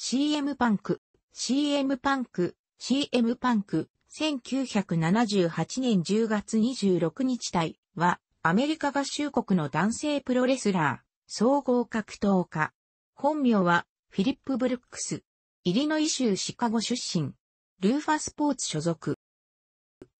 CM パンク、CM パンク、CM パンク、1978年10月26日体は、アメリカ合衆国の男性プロレスラー、総合格闘家。本名は、フィリップ・ブルックス。イリノイ州シカゴ出身。ルーファスポーツ所属。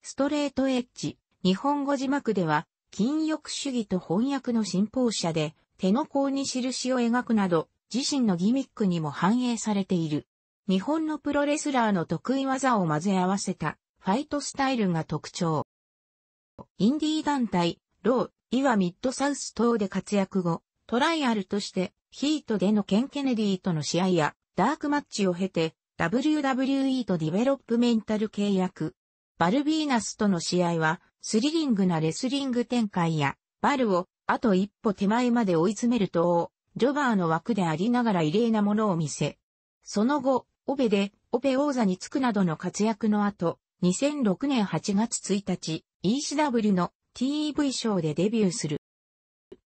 ストレートエッジ。日本語字幕では、禁欲主義と翻訳の信奉者で、手の甲に印を描くなど、自身のギミックにも反映されている。日本のプロレスラーの得意技を混ぜ合わせたファイトスタイルが特徴。インディー団体、ロー、イワミッドサウス等で活躍後、トライアルとしてヒートでのケン・ケネディとの試合やダークマッチを経て WWE とディベロップメンタル契約。バルビーナスとの試合はスリリングなレスリング展開やバルをあと一歩手前まで追い詰めるとジョバーの枠でありながら異例なものを見せ、その後、オベで、オペ王座に着くなどの活躍の後、2006年8月1日、ECW の TEV ショーでデビューする。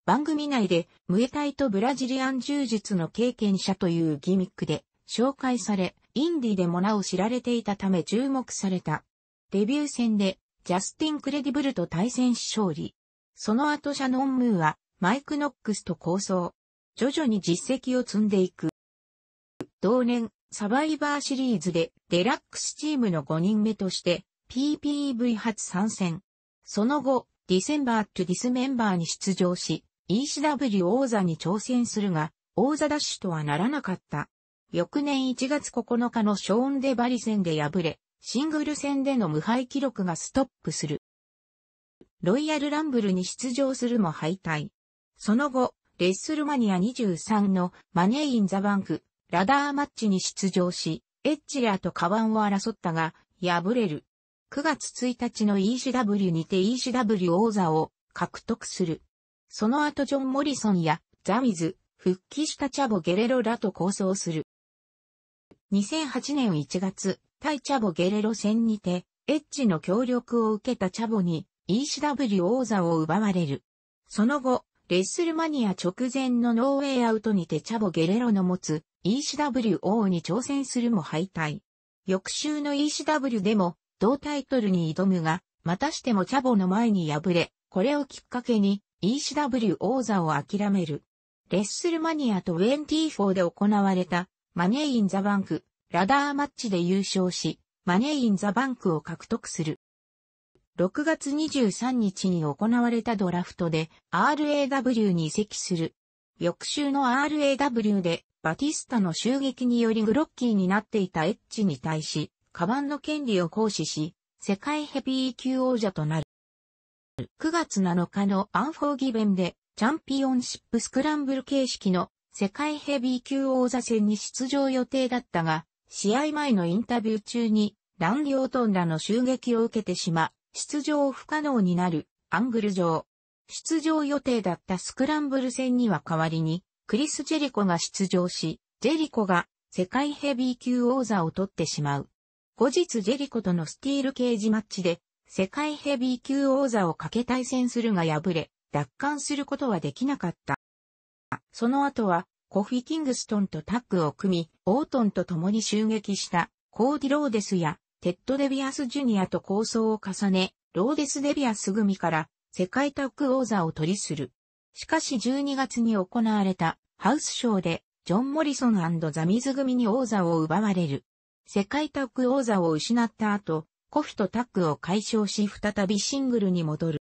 番組内で、ムエタイとブラジリアン柔術の経験者というギミックで紹介され、インディでもなお知られていたため注目された。デビュー戦で、ジャスティン・クレディブルと対戦し勝利。その後シャノン・ムーは、マイク・ノックスと構想、徐々に実績を積んでいく。同年、サバイバーシリーズでデラックスチームの5人目として PPEV 初参戦。その後、ディセンバートゥディスメンバーに出場し、ECW 王座に挑戦するが、王座ダッシュとはならなかった。翌年1月9日のショーン・デバリ戦で敗れ、シングル戦での無敗記録がストップする。ロイヤルランブルに出場するも敗退。その後、レッスルマニア23のマネーインザバンク、ラダーマッチに出場し、エッジラーとカバンを争ったが、敗れる。9月1日の ECW にて ECW 王座を獲得する。その後ジョン・モリソンやザミズ、復帰したチャボ・ゲレロらと構想する。2008年1月、対チャボ・ゲレロ戦にて、エッジの協力を受けたチャボに ECW 王座を奪われる。その後、レッスルマニア直前のノーウェイアウトにてチャボ・ゲレロの持つ ECWO に挑戦するも敗退。翌週の ECW でも同タイトルに挑むが、またしてもチャボの前に敗れ、これをきっかけに ECW 王座を諦める。レッスルマニアと24で行われたマネーインザバンク、ラダーマッチで優勝し、マネーインザバンクを獲得する。6月23日に行われたドラフトで RAW に移籍する。翌週の RAW でバティスタの襲撃によりグロッキーになっていたエッジに対し、カバンの権利を行使し、世界ヘビー級王者となる。9月7日のアンフォーギベンで、チャンピオンシップスクランブル形式の世界ヘビー級王座戦に出場予定だったが、試合前のインタビュー中に、乱行トンらの襲撃を受けてしま、出場不可能になる、アングル上。出場予定だったスクランブル戦には代わりに、クリス・ジェリコが出場し、ジェリコが世界ヘビー級王座を取ってしまう。後日ジェリコとのスティールケージマッチで、世界ヘビー級王座をかけ対戦するが敗れ、奪還することはできなかった。その後は、コフィ・キングストンとタッグを組み、オートンと共に襲撃した、コーディ・ローデスや、テッド・デビアス・ジュニアと構想を重ね、ローデス・デビアス組から世界タッグ王座を取りする。しかし12月に行われたハウスショーで、ジョン・モリソンザミズ組に王座を奪われる。世界タッグ王座を失った後、コフとタッグを解消し再びシングルに戻る。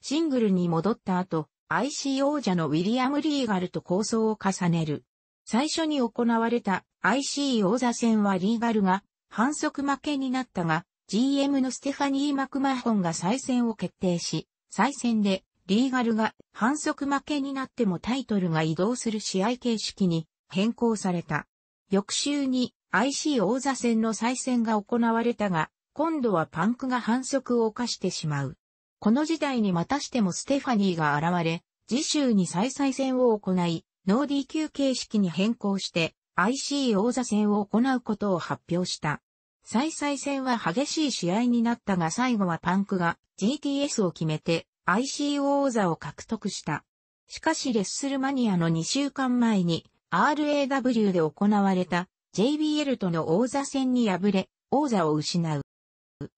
シングルに戻った後、IC 王者のウィリアム・リーガルと構想を重ねる。最初に行われた IC 王座戦はリーガルが反則負けになったが、GM のステファニー・マクマホンが再戦を決定し、再戦でリーガルが反則負けになってもタイトルが移動する試合形式に変更された。翌週に IC 王座戦の再戦が行われたが、今度はパンクが反則を犯してしまう。この事態にまたしてもステファニーが現れ、次週に再再戦を行い、ノーディー級形式に変更して、IC 王座戦を行うことを発表した。再々戦は激しい試合になったが最後はパンクが GTS を決めて IC 王座を獲得した。しかしレッスルマニアの2週間前に RAW で行われた JBL との王座戦に敗れ、王座を失う。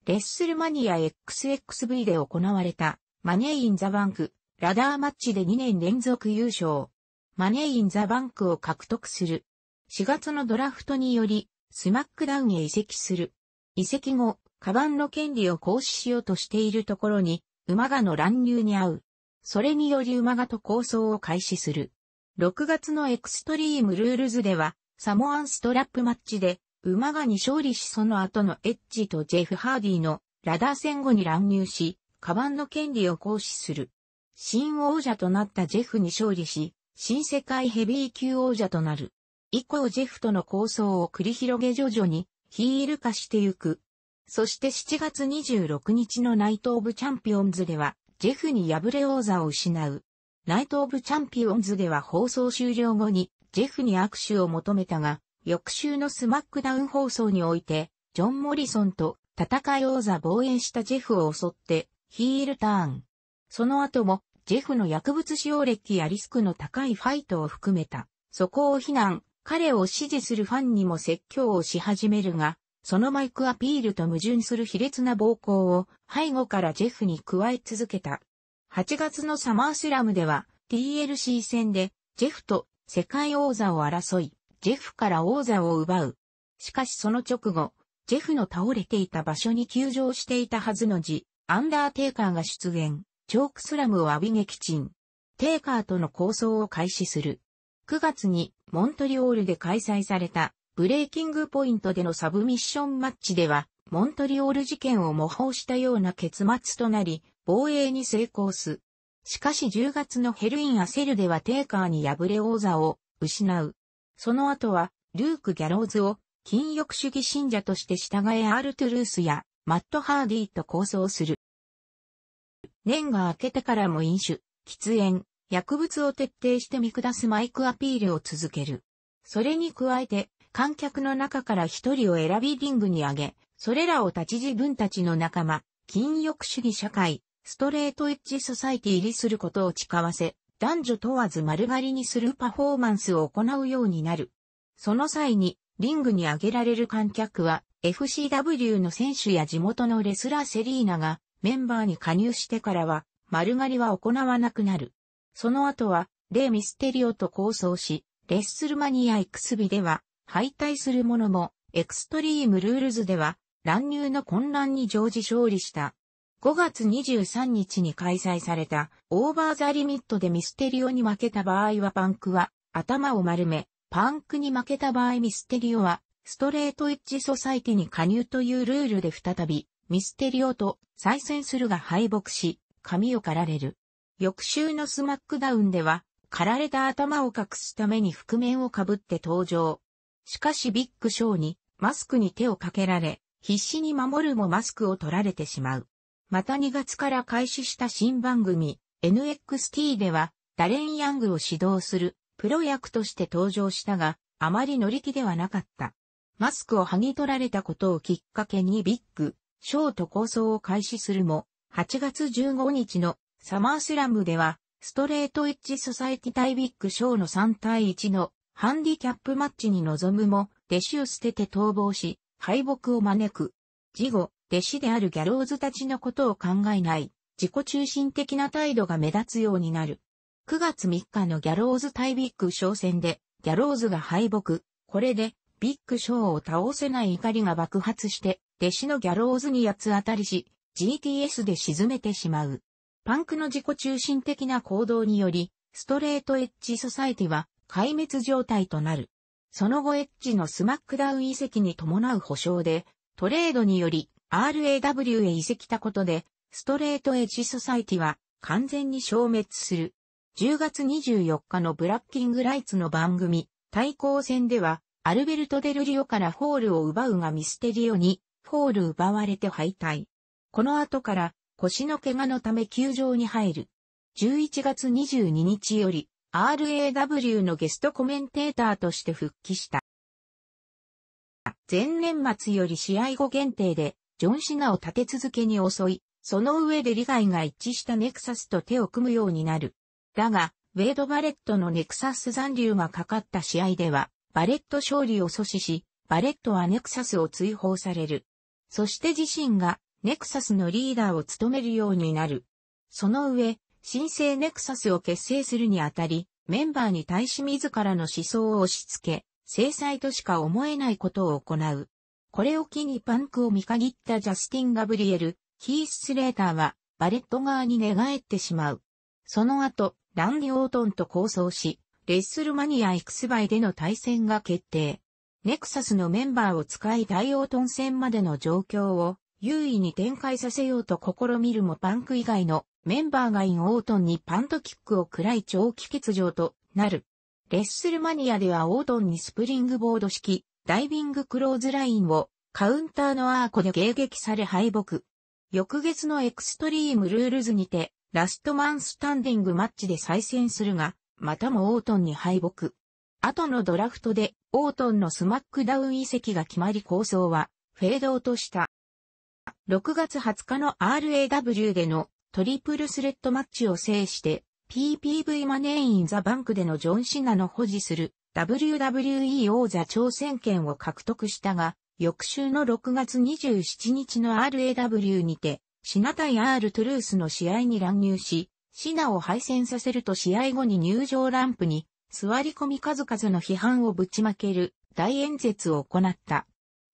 レッスルマニア XXV で行われたマネーインザバンクラダーマッチで2年連続優勝。マネーインザバンクを獲得する4月のドラフトにより、スマックダウンへ移籍する。移籍後、カバンの権利を行使しようとしているところに、馬鹿の乱入に遭う。それにより馬鹿と構想を開始する。6月のエクストリームルールズでは、サモアンストラップマッチで、馬鹿に勝利しその後のエッジとジェフ・ハーディのラダー戦後に乱入し、カバンの権利を行使する。新王者となったジェフに勝利し、新世界ヘビー級王者となる。以降ジェフとの構想を繰り広げ徐々にヒール化してゆく。そして7月26日のナイト・オブ・チャンピオンズでは、ジェフに敗れ王座を失う。ナイト・オブ・チャンピオンズでは放送終了後に、ジェフに握手を求めたが、翌週のスマックダウン放送において、ジョン・モリソンと戦い王座防衛したジェフを襲って、ヒールターン。その後も、ジェフの薬物使用歴やリスクの高いファイトを含めた、そこを非難、彼を支持するファンにも説教をし始めるが、そのマイクアピールと矛盾する卑劣な暴行を背後からジェフに加え続けた。8月のサマースラムでは TLC 戦でジェフと世界王座を争い、ジェフから王座を奪う。しかしその直後、ジェフの倒れていた場所に休場していたはずのジ、アンダーテイカーが出現、チョークスラムを浴び撃沈。テイカーとの抗争を開始する。9月にモントリオールで開催されたブレイキングポイントでのサブミッションマッチでは、モントリオール事件を模倣したような結末となり、防衛に成功す。しかし10月のヘルイン・アセルではテーカーに敗れ王座を失う。その後は、ルーク・ギャローズを禁欲主義信者として従えアルトゥルースやマット・ハーディーと構想する。年が明けてからも飲酒、喫煙、薬物を徹底して見下すマイクアピールを続ける。それに加えて、観客の中から一人を選びリングに上げ、それらを立ち自分たちの仲間、禁欲主義社会、ストレートエッジソサイティ入りすることを誓わせ、男女問わず丸刈りにするパフォーマンスを行うようになる。その際に、リングに上げられる観客は、FCW の選手や地元のレスラーセリーナがメンバーに加入してからは、丸刈りは行わなくなる。その後は、レイ・ミステリオと構想し、レッスルマニア x ビでは、敗退する者も、エクストリームルールズでは、乱入の混乱に常時勝利した。5月23日に開催された、オーバーザリミットでミステリオに負けた場合はパンクは、頭を丸め、パンクに負けた場合ミステリオは、ストレートイッチソサイティに加入というルールで再び、ミステリオと再戦するが敗北し、髪を刈られる。翌週のスマックダウンでは、刈られた頭を隠すために覆面をかぶって登場。しかしビッグショーにマスクに手をかけられ、必死に守るもマスクを取られてしまう。また2月から開始した新番組 NXT ではダレン・ヤングを指導するプロ役として登場したが、あまり乗り気ではなかった。マスクを剥ぎ取られたことをきっかけにビッグ、ショーと構想を開始するも、8月15日のサマースラムでは、ストレートエッジソサイティ対ビッグショーの3対1のハンディキャップマッチに臨むも、弟子を捨てて逃亡し、敗北を招く。事後、弟子であるギャローズたちのことを考えない、自己中心的な態度が目立つようになる。9月3日のギャローズ対ビッグショー戦で、ギャローズが敗北。これで、ビッグショーを倒せない怒りが爆発して、弟子のギャローズに八つ当たりし、GTS で沈めてしまう。パンクの自己中心的な行動により、ストレートエッジソサイティは壊滅状態となる。その後エッジのスマックダウン遺跡に伴う保証で、トレードにより RAW へ移籍たことで、ストレートエッジソサイティは完全に消滅する。10月24日のブラッキングライツの番組、対抗戦では、アルベルト・デルリオからフォールを奪うがミステリオに、フォール奪われて敗退。この後から、腰の怪我のため球場に入る。11月22日より RAW のゲストコメンテーターとして復帰した。前年末より試合後限定で、ジョン・シナを立て続けに襲い、その上で利害が一致したネクサスと手を組むようになる。だが、ウェイド・バレットのネクサス残留がかかった試合では、バレット勝利を阻止し、バレットはネクサスを追放される。そして自身がネクサスのリーダーを務めるようになる。その上、新生ネクサスを結成するにあたり、メンバーに対し自らの思想を押し付け、制裁としか思えないことを行う。これを機にパンクを見限ったジャスティン・ガブリエル、キース・スレーターは、バレット側に寝返ってしまう。その後、ランディ・オートンと構想し、レッスルマニア X バイでの対戦が決定。ネクサスのメンバーを使い大オートン戦までの状況を優位に展開させようと試みるもパンク以外のメンバーがインオートンにパントキックを喰らい長期欠場となる。レッスルマニアではオートンにスプリングボード式ダイビングクローズラインをカウンターのアーコで迎撃され敗北。翌月のエクストリームルールズにてラストマンスタンディングマッチで再戦するが、またもオートンに敗北。後のドラフトでオートンのスマックダウン移籍が決まり構想はフェード落とした。6月20日の RAW でのトリプルスレッドマッチを制して、PPV マネーインザバンクでのジョン・シナの保持する WWE 王座挑戦権を獲得したが、翌週の6月27日の RAW にて、シナ対 R トゥルースの試合に乱入し、シナを敗戦させると試合後に入場ランプに座り込み数々の批判をぶちまける大演説を行った。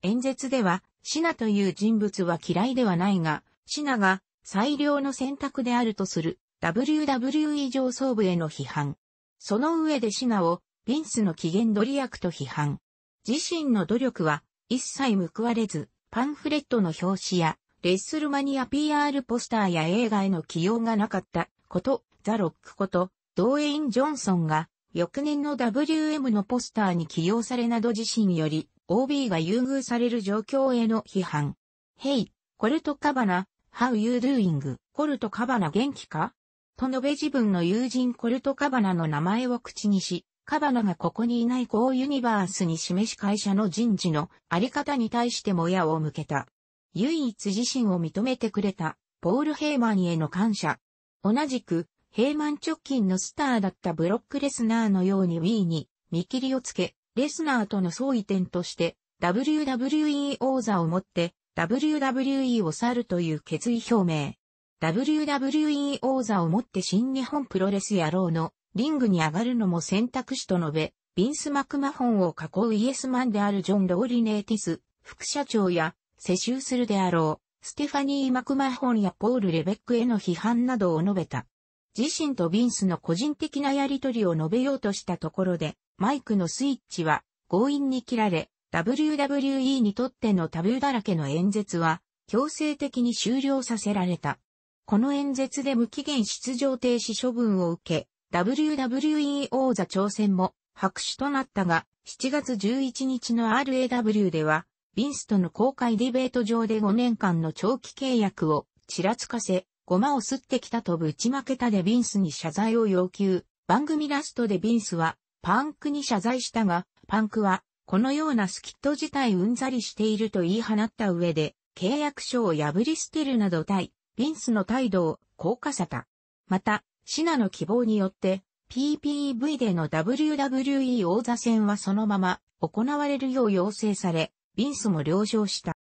演説ではシナという人物は嫌いではないが、シナが最良の選択であるとする WWE 上層部への批判。その上でシナをヴィンスの機嫌取り役と批判。自身の努力は一切報われず、パンフレットの表紙やレッスルマニア PR ポスターや映画への起用がなかったこと、ザ・ロックこと、ドーエイン・ジョンソンが翌年の WM のポスターに起用されなど自身より OB が優遇される状況への批判。Hey, コルトカバナ、How you doing? コルトカバナ元気かと述べ自分の友人コルトカバナの名前を口にし、カバナがここにいないこうユニバースに示し会社の人事のあり方に対しても矢を向けた。唯一自身を認めてくれた、ポール・ヘイマンへの感謝。同じく、ヘイマン直近のスターだったブロックレスナーのように Wii に見切りをつけ、レスナーとの相違点として、WWE 王座をもって、WWE を去るという決意表明。WWE 王座をもって新日本プロレス野郎のリングに上がるのも選択肢と述べ、ビンス・マクマホンを囲うイエスマンであるジョン・ローリネーティス、副社長や、世襲するであろう、ステファニー・マクマホンやポール・レベックへの批判などを述べた。自身とビンスの個人的なやりとりを述べようとしたところで、マイクのスイッチは強引に切られ、WWE にとってのタブーだらけの演説は強制的に終了させられた。この演説で無期限出場停止処分を受け、WWE 王座挑戦も白紙となったが、7月11日の RAW では、ビンスとの公開ディベート上で5年間の長期契約をちらつかせ、ゴマを吸ってきたとぶちまけたでビンスに謝罪を要求。番組ラストでビンスは、パンクに謝罪したが、パンクは、このようなスキット自体うんざりしていると言い放った上で、契約書を破り捨てるなど対、ビンスの態度を高化さた。また、シナの希望によって、PPV での WWE 王座戦はそのまま行われるよう要請され、ビンスも了承した。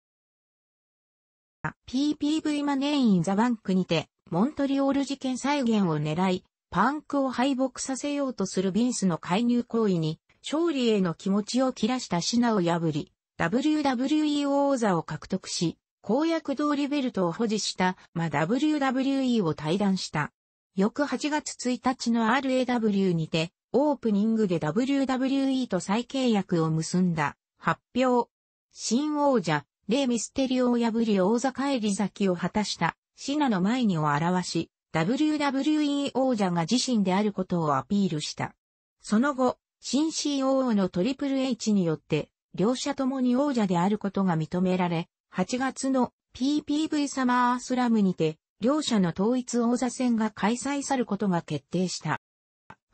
PPV マネーインザバンクにて、モントリオール事件再現を狙い、パンクを敗北させようとするビンスの介入行為に、勝利への気持ちを切らしたシナを破り、WWE 王座を獲得し、公約通りベルトを保持した、ま WWE を退団した。翌8月1日の RAW にて、オープニングで WWE と再契約を結んだ。発表。新王者、レイ・ミステリオを破り王座返り咲きを果たした、シナの前にを表し、WWE 王者が自身であることをアピールした。その後、新 COO のトリプル H によって、両者ともに王者であることが認められ、8月の PPV サマースラムにて、両者の統一王座戦が開催さることが決定した。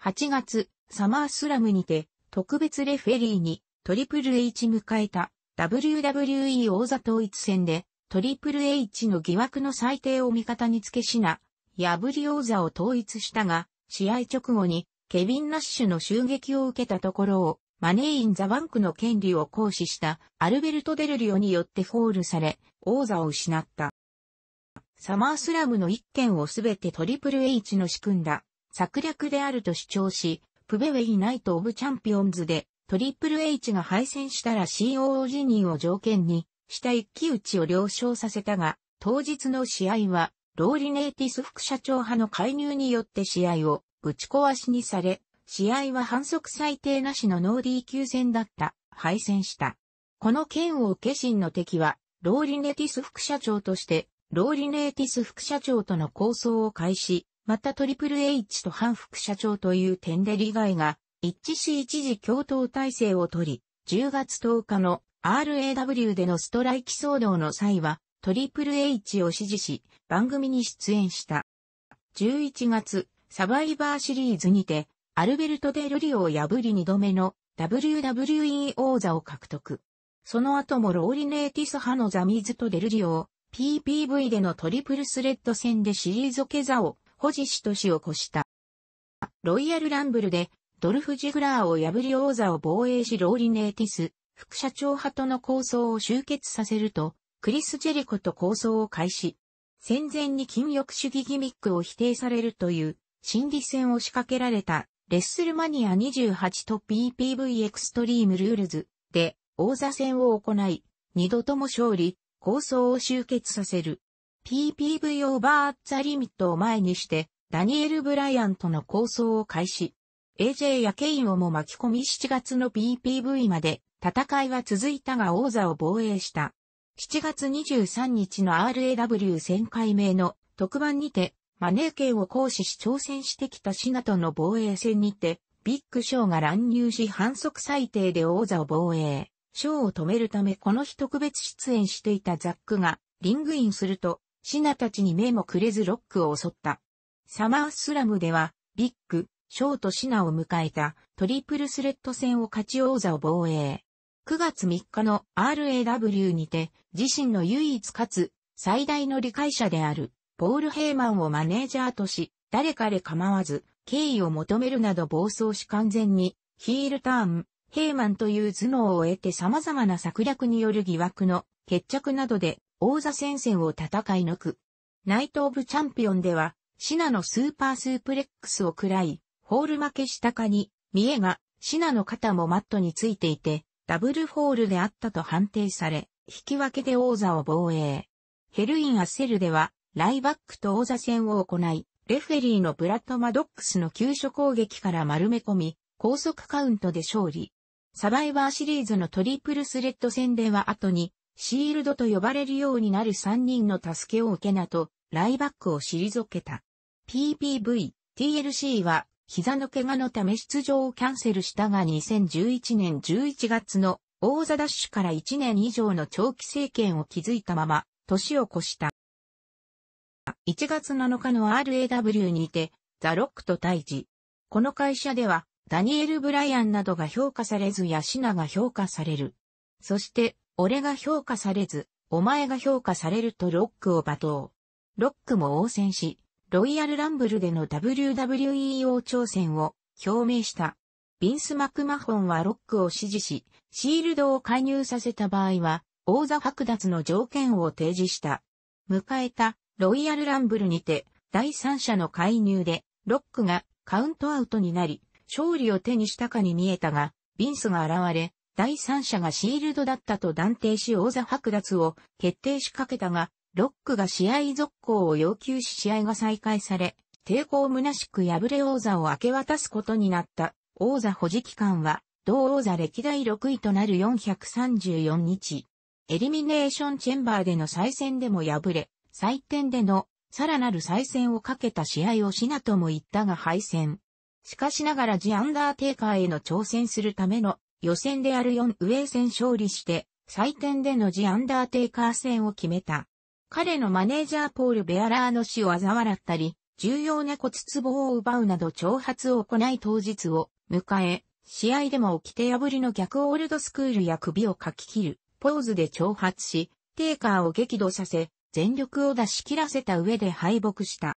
8月、サマースラムにて、特別レフェリーにトリプル H 迎えた WWE 王座統一戦で、トリプル H の疑惑の裁定を味方につけしな、破り王座を統一したが、試合直後にケビン・ナッシュの襲撃を受けたところを、マネーイン・ザ・バンクの権利を行使したアルベルト・デルリオによってフォールされ、王座を失った。サマースラムの一件をすべてトリプル H の仕組んだ策略であると主張し、プベウェイナイト・オブ・チャンピオンズでトリプル H が敗戦したら COO 辞任を条件にした一騎打ちを了承させたが、当日の試合はローリネーティス副社長派の介入によって試合をぶち壊しにされ、試合は反則最低なしのノーディー級戦だった、敗戦した。この剣を受け心の敵は、ローリネーティス副社長として、ローリネーティス副社長との構想を開始、またトリプル H と反副社長という点で利害が一致し一時共闘体制をとり、10月10日の RAW でのストライキ騒動の際は、トリプル H を支持し、番組に出演した。11月、サバイバーシリーズにて、アルベルト・デ・ルリオを破り2度目の WWE 王座を獲得。その後もローリネーティス派のザミズとデルリオを PPV でのトリプルスレッド戦でシリーズケザを保持しし起こした。ロイヤルランブルでドルフ・ジグラーを破り王座を防衛しローリネーティス、副社長派との構想を終結させると、クリス・ジェリコと構想を開始。戦前に禁欲主義ギミックを否定されるという心理戦を仕掛けられたレッスルマニア28と PPV エクストリームルールズで王座戦を行い、二度とも勝利、構想を集結させる。PPV オーバーザリミットを前にして、ダニエル・ブライアンとの構想を開始。AJ やケインをも巻き込み7月の PPV まで戦いは続いたが王座を防衛した。7月23日の RAW 1000回目の特番にて、マネー権を行使し挑戦してきたシナとの防衛戦にて、ビッグショーが乱入し反則最低で王座を防衛。ショーを止めるためこの日特別出演していたザックがリングインすると、シナたちに目もくれずロックを襲った。サマースラムでは、ビッグ、ショーとシナを迎えたトリプルスレッド戦を勝ち王座を防衛。9月3日の RAW にて、自身の唯一かつ最大の理解者である、ポール・ヘイマンをマネージャーとし、誰かれ構わず、敬意を求めるなど暴走し完全に、ヒールターン、ヘイマンという頭脳を得て様々な策略による疑惑の決着などで、王座戦線を戦い抜く。ナイト・オブ・チャンピオンでは、シナのスーパースープレックスを喰らい、ホール負けしたかに、見えが、シナの肩もマットについていて、ダブルフォールであったと判定され、引き分けで王座を防衛。ヘルイン・アッセルでは、ライバックと王座戦を行い、レフェリーのブラッド・マドックスの急所攻撃から丸め込み、高速カウントで勝利。サバイバーシリーズのトリプルスレッド戦では後に、シールドと呼ばれるようになる3人の助けを受けなと、ライバックを退けた。PPV、TLC は膝の怪我のため出場をキャンセルしたが2011年11月の王座ダッシュから1年以上の長期政権を築いたまま、年を越した。1月7日の RAW にて、ザ・ロックと対峙。この会社では、ダニエル・ブライアンなどが評価されず、ヤシナが評価される。そして、俺が評価されず、お前が評価されるとロックを罵倒。ロックも応戦し、ロイヤルランブルでの WWE 王挑戦を表明した。ビンス・マクマホンはロックを支持し、シールドを介入させた場合は、王座剥奪の条件を提示した。迎えた、ロイヤルランブルにて、第三者の介入で、ロックがカウントアウトになり、勝利を手にしたかに見えたが、ビンスが現れ、第三者がシールドだったと断定し王座剥奪を決定しかけたが、ロックが試合続行を要求し試合が再開され、抵抗虚しく敗れ王座を明け渡すことになった王座保持期間は、同王座歴代6位となる434日。エリミネーションチェンバーでの再戦でも敗れ、再点でのさらなる再戦をかけた試合をしなとも言ったが敗戦。しかしながらジ・アンダーテイカーへの挑戦するための予選である4上戦勝利して、再点でのジ・アンダーテイカー戦を決めた。彼のマネージャーポール・ベアラーの死を嘲笑ったり、重要な骨壺を奪うなど挑発を行い当日を迎え、試合でも起きて破りの逆オールドスクールや首をかき切る、ポーズで挑発し、テイカーを激怒させ、全力を出し切らせた上で敗北した。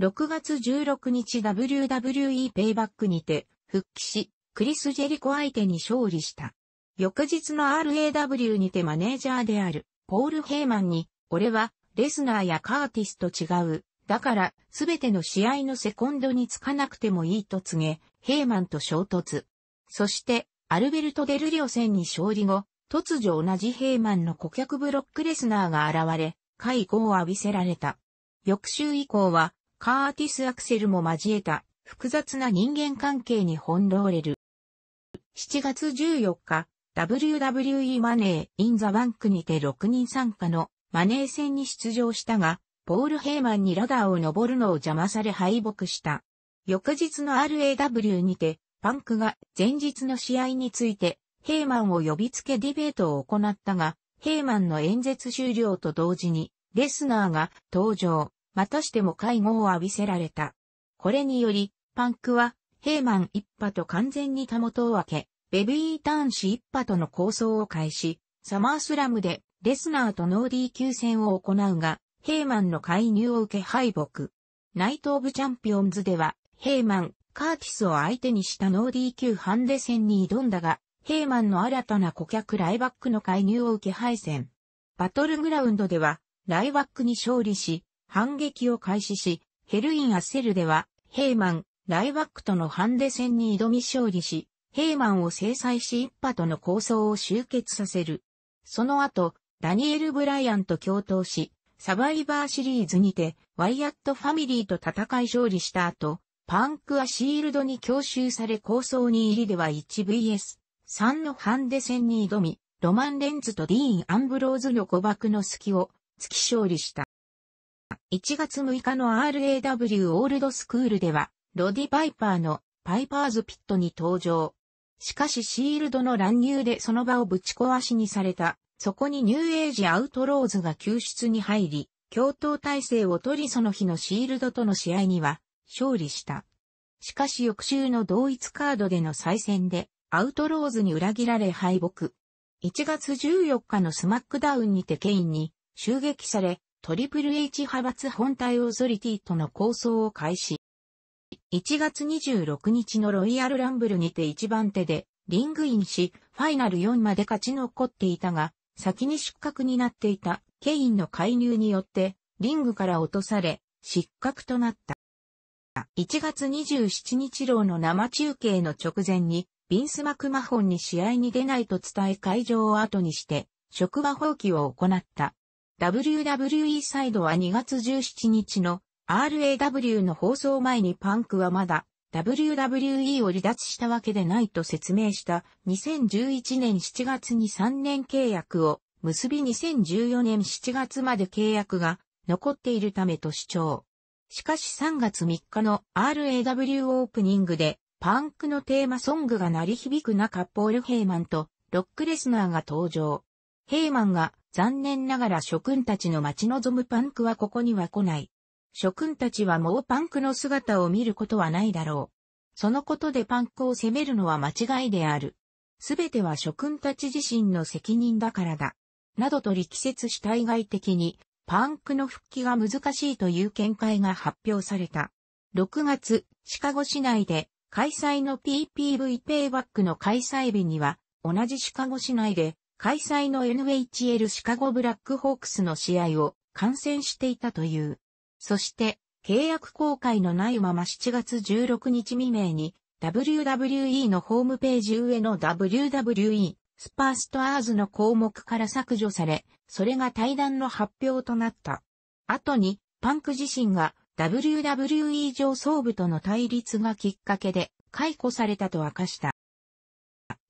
6月16日 WWE ペイバックにて復帰し、クリス・ジェリコ相手に勝利した。翌日の RAW にてマネージャーである、ポール・ヘイマンに俺は、レスナーやカーティスと違う。だから、すべての試合のセコンドにつかなくてもいいと告げ、ヘイマンと衝突。そして、アルベルト・デルリオ戦に勝利後、突如同じヘイマンの顧客ブロックレスナーが現れ、解雇を浴びせられた。翌週以降は、カーティス・アクセルも交えた、複雑な人間関係に翻弄れる。7月14日、WWE マネー・イン・ザ・バンクにて6人参加のマネー戦に出場したが、ポール・ヘイマンにラダーを登るのを邪魔され敗北した。翌日の RAW にて、パンクが前日の試合について、ヘイマンを呼びつけディベートを行ったが、ヘイマンの演説終了と同時に、レスナーが登場、またしても介護を浴びせられた。これにより、パンクは、ヘイマン一派と完全にたもとを分け、ベビーターン氏一派との構想を開始、サマースラムでレスナーとノーディー級戦を行うが、ヘイマンの介入を受け敗北。ナイト・オブ・チャンピオンズでは、ヘイマン、カーティスを相手にしたノーディー級ハンデ戦に挑んだが、ヘイマンの新たな顧客ライバックの介入を受け敗戦。バトルグラウンドでは、ライバックに勝利し、反撃を開始し、ヘルイン・アッセルでは、ヘイマン、ライバックとのハンデ戦に挑み勝利し、ヘイマンを制裁し一派との構想を終結させる。その後、ダニエル・ブライアンと共闘し、サバイバーシリーズにて、ワイアットファミリーと戦い勝利した後、パンクはシールドに強襲され構想に入りでは 1vs3 のハンデ戦に挑み、ロマン・レンズとディーン・アンブローズの誤爆の隙を突き勝利した。1月6日の RAW オールドスクールでは、ロディ・パイパーのパイパーズ・ピットに登場。しかしシールドの乱入でその場をぶち壊しにされたそこにニューエイジアウトローズが救出に入り、共闘体制を取りその日のシールドとの試合には勝利した。しかし翌週の同一カードでの再戦で、アウトローズに裏切られ敗北。1月14日のスマックダウンにてケインに襲撃され、トリプル H 派閥本体オーソリティとの構想を開始。1月26日のロイヤルランブルにて1番手でリングインし、ファイナル4まで勝ち残っていたが、先に失格になっていたケインの介入によってリングから落とされ失格となった。1月27日ローの生中継の直前にビンス・マクマホンに試合に出ないと伝え会場を後にして職場放棄を行った。WWE サイドは2月17日の RAW の放送前にパンクはまだ WWE を離脱したわけでないと説明した2011年7月に3年契約を結び2014年7月まで契約が残っているためと主張。しかし3月3日の RAW オープニングでパンクのテーマソングが鳴り響く中ポール・ヘイマンとロックレスナーが登場。ヘイマンが残念ながら諸君たちの待ち望むパンクはここには来ない。諸君たちはもうパンクの姿を見ることはないだろう。そのことでパンクを責めるのは間違いである。すべては諸君たち自身の責任だからだ。などと力説し対外的に、パンクの復帰が難しいという見解が発表された。6月、シカゴ市内で開催の PPV ペイバックの開催日には、同じシカゴ市内で開催の NHL シカゴブラックホークスの試合を観戦していたという。そして、契約公開のないまま7月16日未明に、WWE のホームページ上の WWE スパーストアーズの項目から削除され、それが対談の発表となった。後に、パンク自身が WWE 上層部との対立がきっかけで解雇されたと明かした。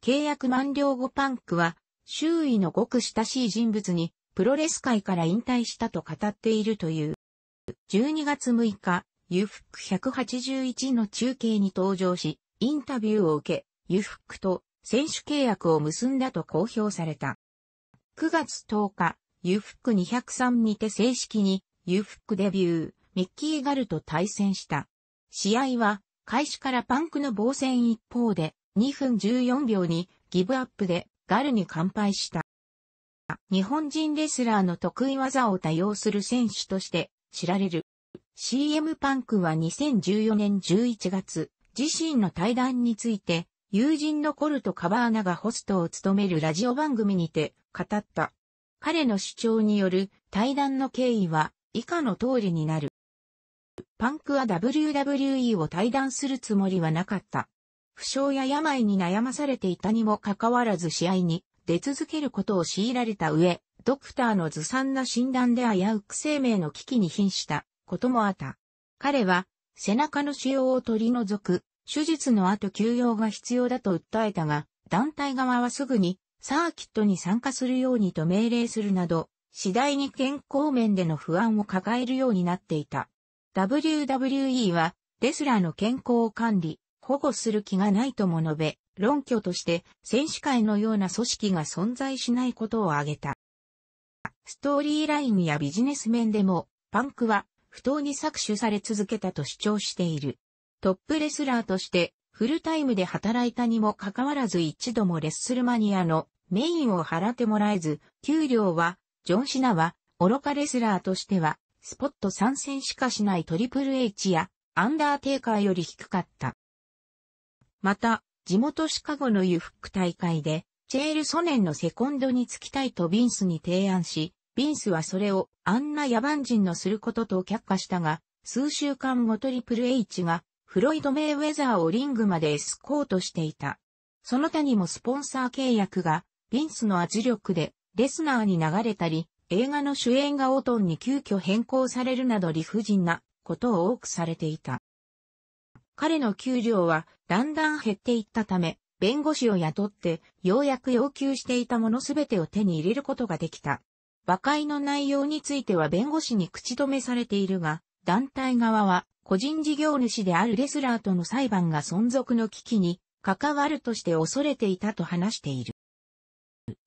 契約満了後パンクは、周囲のごく親しい人物に、プロレス界から引退したと語っているという。12月6日、裕福ック181の中継に登場し、インタビューを受け、裕福ックと選手契約を結んだと公表された。9月10日、裕福ック203にて正式に、裕福ックデビュー、ミッキー・ガルと対戦した。試合は、開始からパンクの防戦一方で、2分14秒にギブアップでガルに完敗した。日本人レスラーの得意技を多用する選手として知られる。CM パンクは2014年11月、自身の対談について、友人のコルト・カバーナがホストを務めるラジオ番組にて語った。彼の主張による対談の経緯は以下の通りになる。パンクは WWE を対談するつもりはなかった。負傷や病に悩まされていたにもかかわらず試合に出続けることを強いられた上、ドクターのずさんな診断で危うく生命の危機に瀕したこともあった。彼は、背中の腫瘍を取り除く、手術の後休養が必要だと訴えたが、団体側はすぐにサーキットに参加するようにと命令するなど、次第に健康面での不安を抱えるようになっていた。WWE は、レスラーの健康を管理、保護する気がないとも述べ、論拠として選手会のような組織が存在しないことを挙げた。ストーリーラインやビジネス面でも、パンクは不当に搾取され続けたと主張している。トップレスラーとしてフルタイムで働いたにもかかわらず一度もレッスルマニアのメインを払ってもらえず、給料は、ジョン・シナは、愚かレスラーとしては、スポット参戦しかしないトリプル H や、アンダーテイカーより低かった。また、地元シカゴのユフック大会で、チェールソネンのセコンドにつきたいとビンスに提案し、ビンスはそれをあんな野蛮人のすることと却下したが、数週間後トリプル H がフロイド・メイウェザーをリングまでエスコートしていた。その他にもスポンサー契約がビンスの圧力でレスナーに流れたり、映画の主演がオトンに急遽変更されるなど理不尽なことを多くされていた。彼の給料はだんだん減っていったため、弁護士を雇って、ようやく要求していたものすべてを手に入れることができた。和解の内容については弁護士に口止めされているが、団体側は個人事業主であるレスラーとの裁判が存続の危機に関わるとして恐れていたと話している。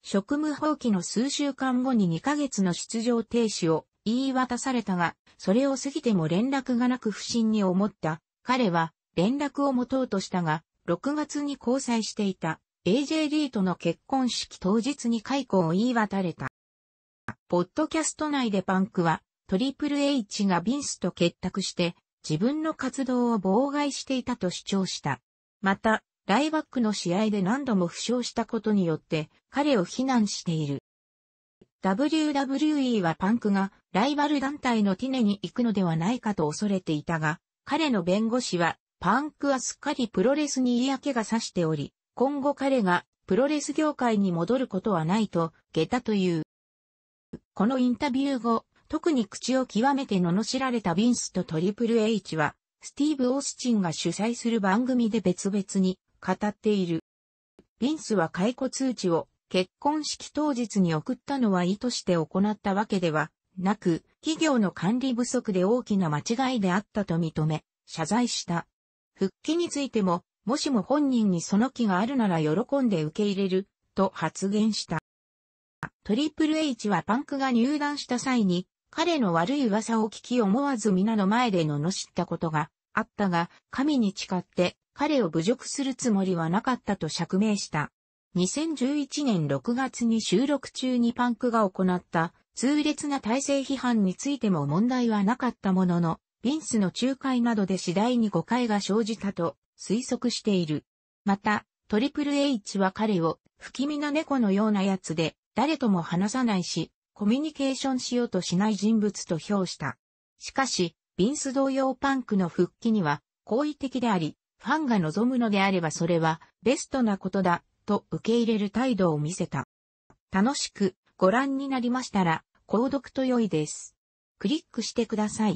職務放棄の数週間後に2ヶ月の出場停止を言い渡されたが、それを過ぎても連絡がなく不審に思った。彼は連絡を持とうとしたが、6月に交際していた AJ リーとの結婚式当日に解雇を言い渡れた。ポッドキャスト内でパンクは、トリプル H がビンスと結託して、自分の活動を妨害していたと主張した。また、ライバックの試合で何度も負傷したことによって、彼を非難している。WWE はパンクがライバル団体のティネに行くのではないかと恐れていたが、彼の弁護士はパンクはすっかりプロレスに嫌気がさしており、今後彼がプロレス業界に戻ることはないと、下駄という。このインタビュー後、特に口を極めて罵られたビンスとトリプル H は、スティーブ・オースチンが主催する番組で別々に語っている。ビンスは解雇通知を結婚式当日に送ったのは意図して行ったわけではなく、企業の管理不足で大きな間違いであったと認め、謝罪した。復帰についても、もしも本人にその気があるなら喜んで受け入れる、と発言した。トリプル H はパンクが入団した際に、彼の悪い噂を聞き思わず皆の前で罵ったことがあったが、神に誓って彼を侮辱するつもりはなかったと釈明した。2011年6月に収録中にパンクが行った痛烈な体制批判についても問題はなかったものの、リンスの仲介などで次第に誤解が生じたと推測している。また、トリプル H は彼を不気味な猫のようなやつで誰とも話さないし、コミュニケーションしようとしない人物と評した。しかし、ビンス同様パンクの復帰には好意的であり、ファンが望むのであればそれはベストなことだと受け入れる態度を見せた。楽しくご覧になりましたら、購読と良いです。クリックしてください。